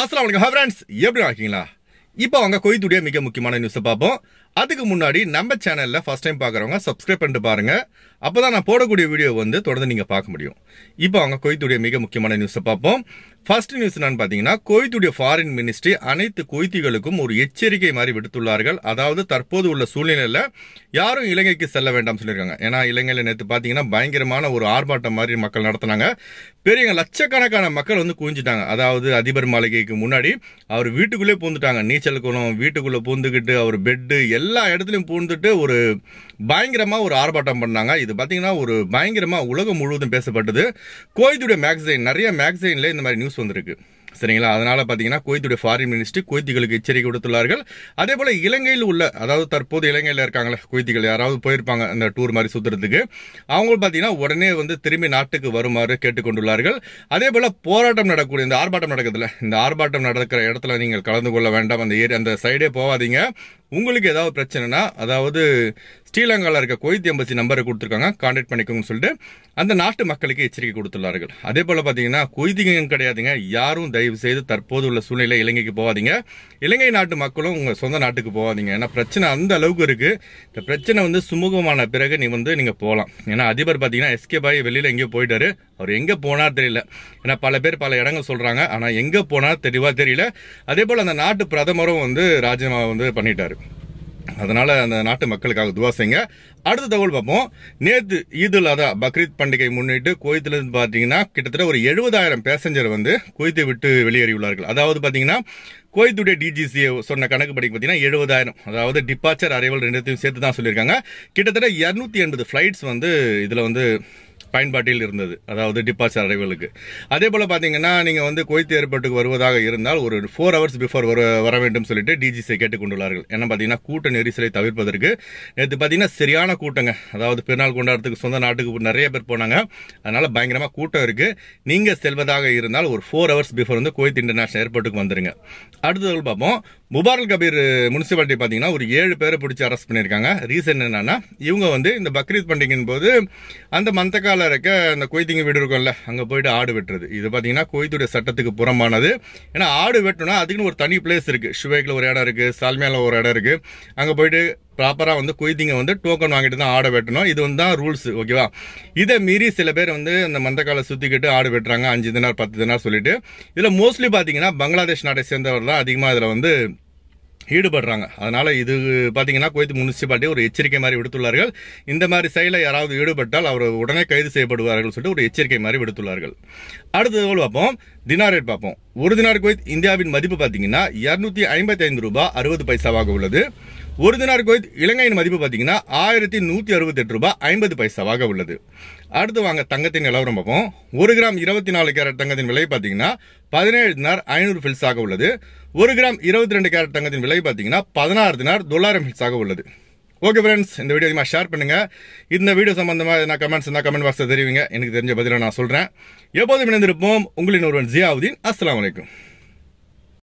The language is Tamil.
அஸ்லாம் வணக்கம் ஹவரான்ஸ் எப்படி இருக்கீங்களா இப்போ அவங்க கொய்துடைய மிக முக்கியமான நியூஸை பார்ப்போம் அதுக்கு முன்னாடி நம்ம சேனலில் ஃபஸ்ட் டைம் பார்க்குறவங்க சப்ஸ்கிரைப் பண்ணிட்டு பாருங்கள் அப்போ தான் நான் போடக்கூடிய வீடியோ வந்து தொடர்ந்து நீங்கள் பார்க்க முடியும் இப்போ அவங்க கொய்த்துடைய மிக முக்கியமான நியூஸை பார்ப்போம் ஃபர்ஸ்ட் நியூஸ் என்னன்னு பார்த்தீங்கன்னா கொய்த்துடைய ஃபாரின் மினிஸ்ட்ரி அனைத்து கொய்த்திகளுக்கும் ஒரு எச்சரிக்கை மாதிரி விடுத்துள்ளார்கள் அதாவது தற்போது உள்ள சூழ்நிலையில் யாரும் இலங்கைக்கு செல்ல வேண்டாம் சொல்லியிருக்காங்க ஏன்னா இலங்கையில் நேற்று பார்த்தீங்கன்னா பயங்கரமான ஒரு ஆர்ப்பாட்டம் மாதிரி மக்கள் நடத்தினாங்க பெரிய லட்சக்கணக்கான மக்கள் வந்து குவிஞ்சிட்டாங்க அதாவது அதிபர் மாளிகைக்கு முன்னாடி அவர் வீட்டுக்குள்ளே பூந்துட்டாங்க நீச்சல் குளம் வீட்டுக்குள்ளே பூந்துக்கிட்டு அவர் பெட்டு எல்லா இடத்துலையும் பூந்துட்டு ஒரு பயங்கரமாக ஒரு ஆர்ப்பாட்டம் பண்ணாங்க இது பார்த்தீங்கன்னா ஒரு பயங்கரமாக உலகம் முழுவதும் பேசப்பட்டது கோயிலுடைய மேக்சைன் நிறைய மேக்சைனில் இந்த மாதிரி நியூஸ் வந்திருக்கு சரிங்களா அதனால் பார்த்தீங்கன்னா குவைத்துடைய ஃபாரின் மினிஸ்ட்ரி குவைத்திகளுக்கு எச்சரிக்கை கொடுத்துள்ளார்கள் அதே போல் இலங்கையில் உள்ள அதாவது தற்போது இலங்கையில் இருக்காங்களே குவைத்திகள் யாராவது போயிருப்பாங்க அந்த டூர் மாதிரி சுற்றுறதுக்கு அவங்களும் பார்த்தீங்கன்னா உடனே வந்து திரும்பி நாட்டுக்கு வருமாறு கேட்டுக்கொண்டுள்ளார்கள் அதே போல் போராட்டம் நடக்கக்கூடிய இந்த ஆர்ப்பாட்டம் நடக்கிறதுல இந்த ஆர்ப்பாட்டம் நடக்கிற இடத்துல நீங்கள் கலந்து கொள்ள வேண்டாம் அந்த ஏரியா அந்த சைடே போகாதீங்க உங்களுக்கு ஏதாவது பிரச்சனைனா அதாவது ஸ்ரீலங்காவில் இருக்க குவைத் எம்பசி நம்பரை கொடுத்துருக்காங்க கான்டாக்ட் பண்ணிக்கோங்கன்னு சொல்லிட்டு அந்த நாட்டு மக்களுக்கு எச்சரிக்கை கொடுத்துள்ளார்கள் அதே போல் பார்த்தீங்கன்னா குவைதிகம் கிடையாதுங்க யாரும் தயவு செய்து தற்போது உள்ள சூழ்நிலை இலங்கைக்கு போகாதீங்க இலங்கை நாட்டு மக்களும் உங்கள் சொந்த நாட்டுக்கு போகாதீங்க ஏன்னா பிரச்சனை அந்த அளவுக்கு இருக்குது இந்த பிரச்சனை வந்து சுமூகமான பிறகு நீ வந்து நீங்கள் போகலாம் ஏன்னா அதிபர் பார்த்தீங்கன்னா எஸ்கே பாய் வெளியில் எங்கேயோ போயிட்டாரு அவர் எங்கே போனார் தெரியல ஏன்னா பல பேர் பல இடங்கள் சொல்கிறாங்க ஆனால் எங்கே போனார் தெளிவாக தெரியல அதே போல் அந்த நாட்டு பிரதமரும் வந்து ராஜினாமா வந்து பண்ணிட்டாரு அதனால் அந்த நாட்டு மக்களுக்காக துவா செய்யுங்க அடுத்த தகவல் பார்ப்போம் நேற்று ஈதுல் அதா பக்ரீத் பண்டிகை முன்னிட்டு இருந்து பார்த்தீங்கன்னா கிட்டத்தட்ட ஒரு எழுபதாயிரம் பேசஞ்சர் வந்து குவைத்தை விட்டு வெளியேறியுள்ளார்கள் அதாவது பார்த்தீங்கன்னா குவைத்துடைய டிஜிசி சொன்ன கணக்கு படிக்க பார்த்தீங்கன்னா எழுபதாயிரம் அதாவது டிபார்ச்சர் அரைவல் ரெண்டுத்தையும் சேர்த்து தான் சொல்லியிருக்காங்க கிட்டத்தட்ட இரநூத்தி எண்பது ஃப்ளைட்ஸ் வந்து இதில் வந்து பயன்பாட்டில் இருந்தது அதாவது டிபார்ச்சர் அறைகளுக்கு அதே போல் பார்த்தீங்கன்னா நீங்கள் வந்து கொய்த்து ஏர்போர்ட்டுக்கு வருவதாக இருந்தால் ஒரு ஃபோர் ஹவர்ஸ் பிஃபோர் வர வர வேண்டும் சொல்லிட்டு டிஜிசி கேட்டுக்கொண்டுள்ளார்கள் ஏன்னா பார்த்தீங்கன்னா கூட்ட நெரிசலை தவிர்ப்பதற்கு நேற்று பார்த்தீங்கன்னா சரியான கூட்டங்க அதாவது பிறநாள் கொண்டாடத்துக்கு சொந்த நாட்டுக்கு நிறைய பேர் போனாங்க அதனால் பயங்கரமாக கூட்டம் இருக்குது நீங்கள் செல்வதாக இருந்தால் ஒரு ஃபோர் ஹவர்ஸ் பிஃபோர் வந்து கொய்த் இன்டர்நேஷனல் ஏர்போர்ட்டுக்கு வந்துடுங்க அடுத்தது பார்ப்போம் முபாரல் கபீர் முனிசிபாலிட்டி பார்த்தீங்கன்னா ஒரு ஏழு பேரை பிடிச்சி அரெஸ்ட் பண்ணியிருக்காங்க ரீசன் என்னன்னா இவங்க வந்து இந்த பக்ரீத் பண்டிகையின் போது அந்த மந்தக்கால இருக்க அந்த கொய்த்திங்க வீடு இருக்கும்ல அங்கே போயிட்டு ஆடு வெட்டுறது இது பார்த்தீங்கன்னா கொய்த்துடைய சட்டத்துக்கு புறமானது ஏன்னா ஆடு வெட்டணும்னா அதுக்குன்னு ஒரு தனி பிளேஸ் இருக்குது ஷுவேக்கில் ஒரு இடம் இருக்குது சால்மியாவில் ஒரு இடம் இருக்குது அங்கே போயிட்டு ப்ராப்பராக வந்து கொய்திங்க வந்து டோக்கன் வாங்கிட்டு தான் ஆடை வெட்டணும் இது வந்து தான் ரூல்ஸ் ஓகேவா இதை மீறி சில பேர் வந்து அந்த மந்தக்காலை சுற்றிக்கிட்டு ஆடு வெட்டுறாங்க அஞ்சு தினார் பத்து தினார் சொல்லிட்டு இதில் மோஸ்ட்லி பார்த்தீங்கன்னா பங்களாதேஷ் நாட்டை சேர்ந்தவர் தான் அதிகமாக இதில் வந்து ஈடுபடுறாங்க அதனால் இது பார்த்தீங்கன்னா குவைத் முனிசிபாலிட்டி ஒரு எச்சரிக்கை மாதிரி விடுத்துள்ளார்கள் இந்த மாதிரி செயலில் யாராவது ஈடுபட்டால் அவர் உடனே கைது செய்யப்படுவார்கள் சொல்லிட்டு ஒரு எச்சரிக்கை மாதிரி விடுத்துள்ளார்கள் அடுத்தது பார்ப்போம் தினார் பார்ப்போம் ஒரு தினார் குவைத் இந்தியாவின் மதிப்பு பார்த்தீங்கன்னா இரநூத்தி ஐம்பத்தி ஐந்து ரூபாய் அறுபது பைசாவாக உள்ளது ஒரு தினார் கோயில் இலங்கையின் மதிப்பு பார்த்தீங்கன்னா ஆயிரத்தி நூற்றி அறுபத்தெட்டு ரூபாய் ஐம்பது பைசாவாக உள்ளது அடுத்து வாங்க தங்கத்தின் நிலவரம் பார்ப்போம் ஒரு கிராம் இருபத்தி நாலு கேரட் தங்கத்தின் விலை பார்த்தீங்கன்னா பதினேழு தினார் ஐநூறு ஃபில்ஸாக உள்ளது ஒரு கிராம் இருபத்தி ரெண்டு கேரட் தங்கத்தின் விலை பார்த்தீங்கன்னா பதினாறு தினார் தொள்ளாயிரம் ஃபில்ஸாக உள்ளது ஓகே ஃப்ரெண்ட்ஸ் இந்த வீடியோ அதிகமாக ஷேர் பண்ணுங்கள் இந்த வீடியோ சம்மந்தமாக எதனா கமெண்ட்ஸ் இருந்தால் கமெண்ட் பாக்ஸில் தெரிவிங்க எனக்கு தெரிஞ்ச பதிலாக நான் சொல்கிறேன் எப்போதும் இணைந்திருப்போம் உங்களின் ஒருவன் ஜியாவுதீன் அஸ்லாம் வலைக்கம்